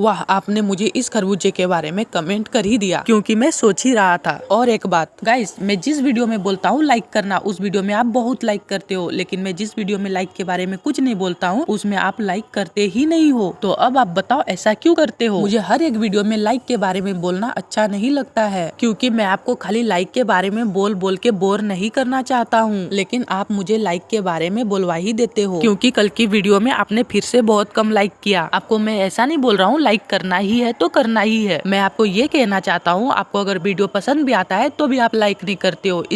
वाह आपने मुझे इस खरबूजे के बारे में कमेंट कर ही दिया क्योंकि मैं सोच ही रहा था और एक बात गाइस मैं जिस वीडियो में बोलता हूँ लाइक करना उस वीडियो में आप बहुत लाइक करते हो लेकिन मैं जिस वीडियो में लाइक के बारे में कुछ नहीं बोलता हूँ उसमें आप लाइक करते ही नहीं हो तो अब आप बताओ ऐसा क्यों करते हो मुझे हर एक वीडियो में लाइक के बारे में बोलना अच्छा नहीं लगता है क्यूँकी मैं आपको खाली लाइक के बारे में बोल बोल के बोर नहीं करना चाहता हूँ लेकिन आप मुझे लाइक के बारे में बोलवा ही देते हो क्यूँकी कल की वीडियो में आपने फिर से बहुत कम लाइक किया आपको मैं ऐसा नहीं बोल रहा हूँ लाइक करना ही है तो करना ही है मैं आपको ये कहना चाहता हूँ आपको अगर वीडियो पसंद भी आता है तो भी आप लाइक नहीं करते हो